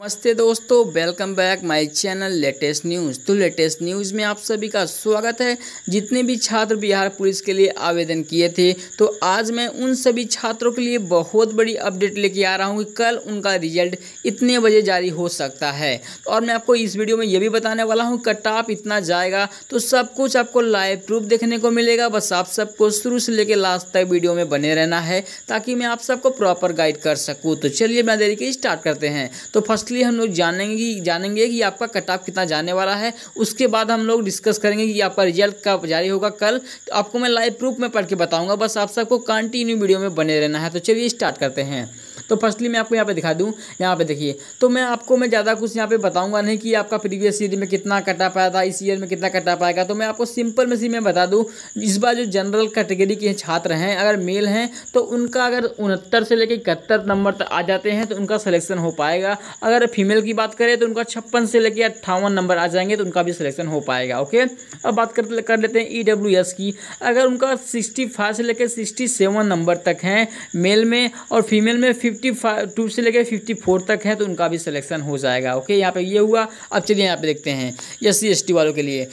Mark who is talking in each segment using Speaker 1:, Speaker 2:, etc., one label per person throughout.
Speaker 1: नमस्ते दोस्तों welcome back my channel latest news तो लेटेस्ट न्यूज़ में आप सभी का स्वागत है जितने भी छात्र बिहार पुलिस के लिए आवेदन किए थे तो आज मैं उन सभी छात्रों के लिए बहुत बड़ी अपडेट लेके आ रहा हूँ कि कल उनका रिजल्ट इतने बजे जारी हो सकता है और मैं आपको इस वीडियो में ये भी बताने वाला हूँ कट ऑफ इतना जाएगा तो सब कुछ आपको लाइव प्रूफ देखने को मिलेगा बस आप सबको शुरू से लेकर लास्ट तक वीडियो में बने रहना है ताकि मैं आप सबको प्रॉपर गाइड कर सकूँ तो चलिए मैं देरी के स्टार्ट करते हैं तो फर्स्ट फर्स्टली हम लोग जानेंगे जानेंगे कि आपका कट ऑफ कितना जाने वाला है उसके बाद हम लोग डिस्कस करेंगे कि आपका रिजल्ट कब जारी होगा कल तो आपको मैं लाइव प्रूफ में पढ़ के बताऊँगा बस आप सबको कंटिन्यू वीडियो में बने रहना है तो चलिए स्टार्ट करते हैं तो फर्स्टली मैं आपको यहाँ पे दिखा दूँ यहाँ पे देखिए तो मैं आपको मैं ज़्यादा कुछ यहाँ पे बताऊँगा नहीं कि आपका प्रीवियस ईयर में कितना कटा पाया था इस ईयर में कितना कटा पाएगा तो मैं आपको सिंपल में सी मैं बता दूँ इस बार जो जनरल कैटेगरी के छात्र हैं अगर मेल हैं तो उनका अगर उनहत्तर से लेकर इकहत्तर नंबर तक आ जाते हैं तो उनका सलेक्शन हो पाएगा अगर फीमेल की बात करें तो उनका छप्पन से लेकर अट्ठावन नंबर आ जाएंगे तो उनका भी सिलेक्शन हो पाएगा ओके अब बात कर कर लेते हैं ई e की अगर उनका सिक्सटी फाइव से लेकर सिक्सटी सेवन नंबर तक हैं मेल में और फीमेल में फिफ्टी टू से लेकर फिफ्टी फोर तक है तो उनका भी सिलेक्शन हो जाएगा ओके यहाँ पे ये हुआ अब चलिए यहाँ पे देखते हैं एस सी वालों के लिए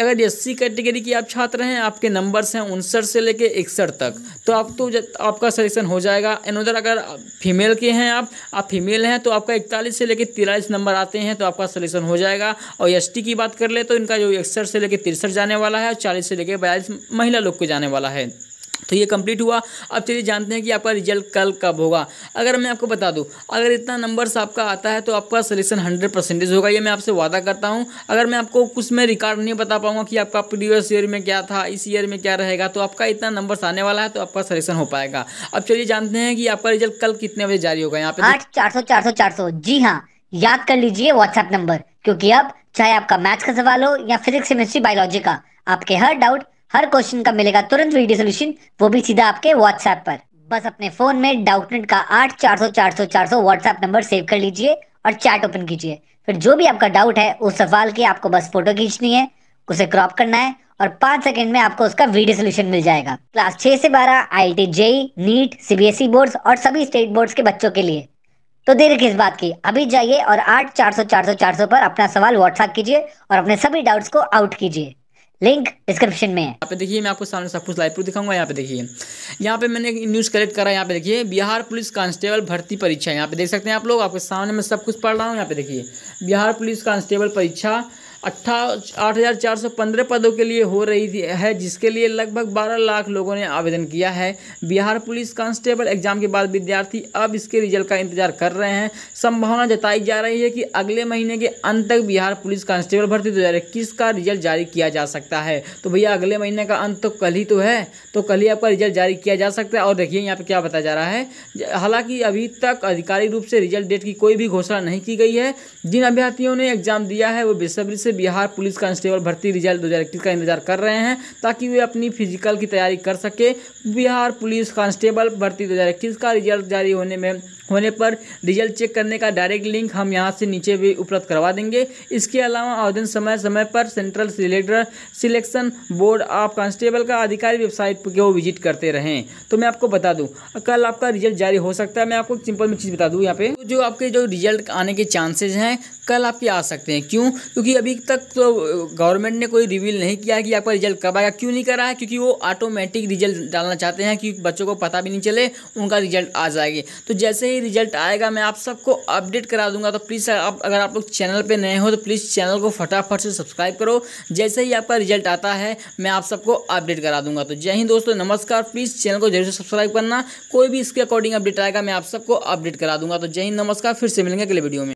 Speaker 1: अगर एस सी कैटेगरी की आप छात्र हैं आपके नंबर्स हैं उनसठ से लेकर इकसठ तक तो आप तो आपका सिलेक्शन हो जाएगा एनोदर अगर फीमेल के हैं आप आप फीमेल हैं तो आपका इकतालीस से लेकर तिरालीस नंबर आते हैं तो आपका सिलेक्शन हो जाएगा और एस की बात कर ले तो इनका जो इकसठ से लेकर तिरसठ जाने वाला है और चालीस से लेकर बयालीस महिला लोग को जाने वाला है तो ये कंप्लीट हुआ अब चलिए जानते हैं कि आपका रिजल्ट कल कब होगा अगर मैं आपको बता दूं अगर इतना नंबर्स आपका आता है तो आपका सलेक्शन हंड्रेड परसेंटेज होगा ये मैं आपसे वादा करता हूँ अगर मैं आपको कुछ में रिकॉर्ड नहीं बता पाऊंगा कि आपका प्रीवियस ईयर में क्या था इस ईयर में क्या रहेगा तो आपका इतना नंबर आने वाला है तो आपका सलेक्शन हो पाएगा अब चलिए जानते हैं कि आपका रिजल्ट कल कितने बजे जारी होगा यहाँ पे आठ
Speaker 2: चार सौ चार सौ चार सौ जी हाँ याद कर लीजिए व्हाट्सएप नंबर क्योंकि अब चाहे आपका मैथ्स का सवाल हो या फिजिक्स केमिस्ट्री बायोलॉजी का आपके हर डाउट हर क्वेश्चन का मिलेगा तुरंत वीडियो सोल्यूशन वो भी सीधा आपके व्हाट्सएप पर बस अपने फोन में डाउटनेट का आठ चार सौ चार सौ चार सौ व्हाट्सएप नंबर सेव कर लीजिए और चैट ओपन कीजिए फिर जो भी आपका डाउट है उस सवाल की आपको बस फोटो खींचनी है उसे क्रॉप करना है और पांच सेकंड में आपको उसका वीडियो सोल्यूशन मिल जाएगा क्लास छह से बारह I I T JEE NEET CBSE boards और सभी स्टेट बोर्ड के बच्चों के लिए तो देर किस बात की अभी जाइए और आठ चार सौ चार सौ चार सौ पर अपना सवाल व्हाट्सएप कीजिए और अपने सभी डाउट्स को आउट कीजिए लिंक डिस्क्रिप्शन में यहाँ
Speaker 1: पे देखिए मैं आपको सामने सब कुछ लाइव प्रूफ दिखाऊंगा यहाँ पे देखिए यहाँ पे मैंने न्यूज़ कलेक्ट करा यहाँ पे देखिए बिहार पुलिस कांस्टेबल भर्ती परीक्षा यहाँ पे देख सकते हैं आप लोग आपके सामने मैं सब कुछ पढ़ रहा हूँ यहाँ पे देखिए बिहार पुलिस कांस्टेबल परीक्षा अट्ठा आठ हज़ार चार सौ पंद्रह पदों के लिए हो रही थी है जिसके लिए लगभग बारह लाख लोगों ने आवेदन किया है बिहार पुलिस कांस्टेबल एग्जाम के बाद विद्यार्थी अब इसके रिजल्ट का इंतजार कर रहे हैं संभावना जताई जा रही है कि अगले महीने के अंत तक बिहार पुलिस कांस्टेबल भर्ती दो का रिजल्ट जारी किया जा सकता है तो भैया अगले महीने का अंत तो कल ही तो है तो कल ही आपका रिजल्ट जारी किया जा सकता है और देखिए यहाँ पर क्या बताया जा रहा है हालांकि अभी तक आधिकारिक रूप से रिजल्ट डेट की कोई भी घोषणा नहीं की गई है जिन अभ्यर्थियों ने एग्जाम दिया है वो बेसब्री से से बिहार पुलिस कांस्टेबल भर्ती रिजल्ट दो का इंतजार कर रहे हैं ताकि वे अपनी फिजिकल की तैयारी कर सके बिहार पुलिस कांस्टेबल भर्ती दो का रिजल्ट जारी होने में होने पर रिजल्ट चेक करने का डायरेक्ट लिंक हम यहां से नीचे भी उपलब्ध करवा देंगे इसके अलावा आवेदन समय समय पर central selector selection board of constable का आधिकारिक वेबसाइट पर वो विजिट करते रहें तो मैं आपको बता दूं कल आपका रिजल्ट जारी हो सकता है मैं आपको सिंपल में चीज़ बता दूँ यहाँ पे तो जो आपके जो रिजल्ट आने के चांसेज हैं कल आपके आ सकते हैं क्यों क्योंकि अभी तक तो गवर्नमेंट ने कोई रिवील नहीं किया कि आपका रिजल्ट कब आएगा क्यों नहीं करा है क्योंकि वो ऑटोमेटिक रिजल्ट डालना चाहते हैं कि बच्चों को पता भी नहीं चले उनका रिजल्ट आ जाएगी तो जैसे ही रिजल्ट आएगा मैं आप सबको अपडेट करा दूंगा तो प्लीज़ आप अगर आप लोग चैनल पर नए हो तो प्लीज़ चैनल को फटाफट से सब्सक्राइब करो जैसे ही आपका रिजल्ट आता है मैं आप सबको अपडेट करा दूंगा तो जय हिंद दोस्तों नमस्कार प्लीज़ चैनल को जरूर से सब्सक्राइब करना कोई भी इसके अकॉर्डिंग अपडेट आएगा मैं आप सबको अपडेट करा दूंगा तो जय हिंद नमस्कार फिर से मिलेंगे अगले वीडियो में